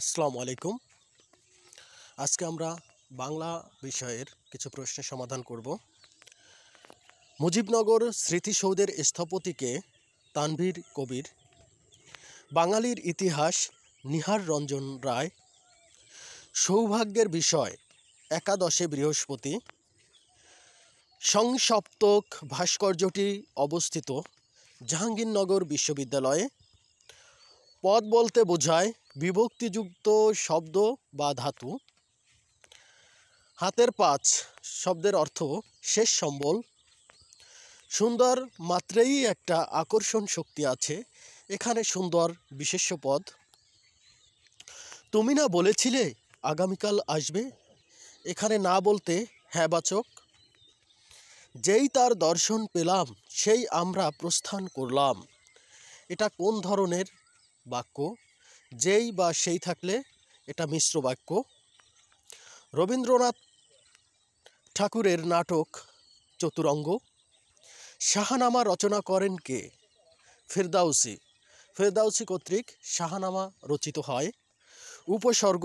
আসসালামু আলাইকুম আজকে আমরা বাংলা বিষয়ের কিছু প্রশ্নের সমাধান করব মুজিবনগর স্মৃতিসৌধের স্থপতিকে তানভীর কবির বাঙালির ইতিহাস নিহার রঞ্জন রায় সৌভাগ্যের বিষয় একাদশে বৃহস্পতি সংসপ্তক ভাস্কর্যটি অবস্থিত জাহাঙ্গীরনগর বিশ্ববিদ্যালয়ে পদ বলতে বোঝায় বিভক্তিযুক্ত শব্দ বা ধাতু হাতের পাঁচ শব্দের অর্থ শেষ সম্বল সুন্দর মাত্রেই একটা আকর্ষণ শক্তি আছে এখানে সুন্দর বিশেষ্য পদ তুমি না বলেছিলে আগামীকাল আসবে এখানে না বলতে হ্যাঁ বাচক যেই তার দর্শন পেলাম সেই আমরা প্রস্থান করলাম এটা কোন ধরনের বাক্য যেই বা সেই থাকলে এটা মিশ্র বাক্য রবীন্দ্রনাথ ঠাকুরের নাটক চতুরঙ্গ শাহানামা রচনা করেন কে ফেরদাউসি ফেরদাউসি কর্তৃক শাহানামা রচিত হয় উপসর্গ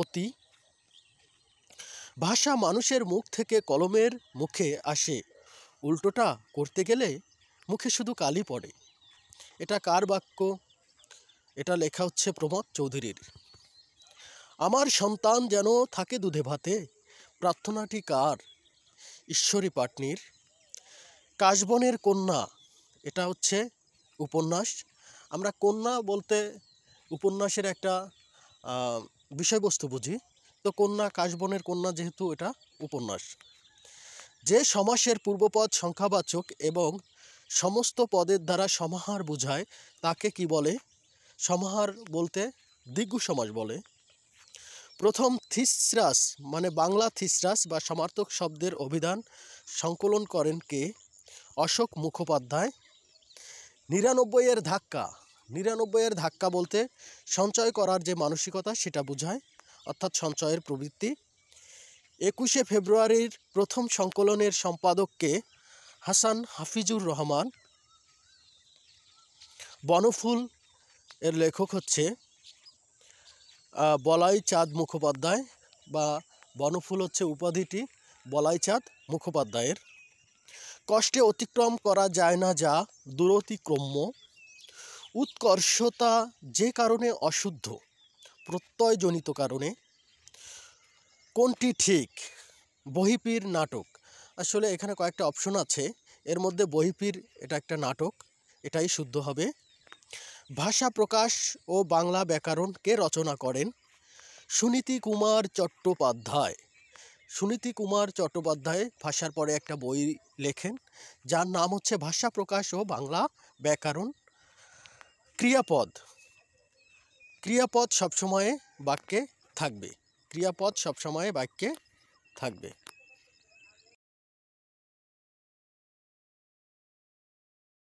অতি ভাষা মানুষের মুখ থেকে কলমের মুখে আসে উল্টোটা করতে গেলে মুখে শুধু কালি পড়ে এটা কার বাক্য এটা লেখা হচ্ছে প্রমোদ চৌধুরীর আমার সন্তান যেন থাকে দুধে ভাতে প্রার্থনাটি কার ঈশ্বরী পাটনির কাশবনের কন্যা এটা হচ্ছে উপন্যাস আমরা কন্যা বলতে উপন্যাসের একটা বিষয়বস্তু বুঝি তো কন্যা কাশবনের কন্যা যেহেতু এটা উপন্যাস যে সমাসের পূর্বপদ সংখ্যাবাচক এবং সমস্ত পদের দ্বারা সমাহার বোঝায় তাকে কি বলে সমাহার বলতে দিগ্গু সমাস বলে প্রথম থিসরাস মানে বাংলা থিসরাস বা সমার্থক শব্দের অভিধান সংকলন করেন কে অশোক মুখোপাধ্যায় নিরানব্বইয়ের ধাক্কা নিরানব্বইয়ের ধাক্কা বলতে সঞ্চয় করার যে মানসিকতা সেটা বোঝায় অর্থাৎ সঞ্চয়ের প্রবৃত্তি একুশে ফেব্রুয়ারির প্রথম সংকলনের সম্পাদককে হাসান হাফিজুর রহমান বনফুল এর লেখক হচ্ছে বলাই চাঁদ মুখোপাধ্যায় বা বনফুল হচ্ছে উপাধিটি বলাই চাঁদ মুখোপাধ্যায়ের কষ্টে অতিক্রম করা যায় না যা দূরতিক্রম্য উৎকর্ষতা যে কারণে অশুদ্ধ প্রত্যয়জনিত কারণে কোনটি ঠিক বহিপীর নাটক আসলে এখানে কয়েকটা অপশন আছে এর মধ্যে বহিপীর এটা একটা নাটক এটাই শুদ্ধ হবে ভাষা প্রকাশ ও বাংলা ব্যাকরণকে রচনা করেন সুনীতি কুমার চট্টোপাধ্যায় সুনীতি কুমার চট্টোপাধ্যায় ভাষার পরে একটা বই লেখেন যার নাম হচ্ছে ভাষা প্রকাশ ও বাংলা ব্যাকরণ ক্রিয়াপদ ক্রিয়াপদ সবসময়ে বাক্যে থাকবে ক্রিয়াপদ সবসময়ে বাক্যে থাকবে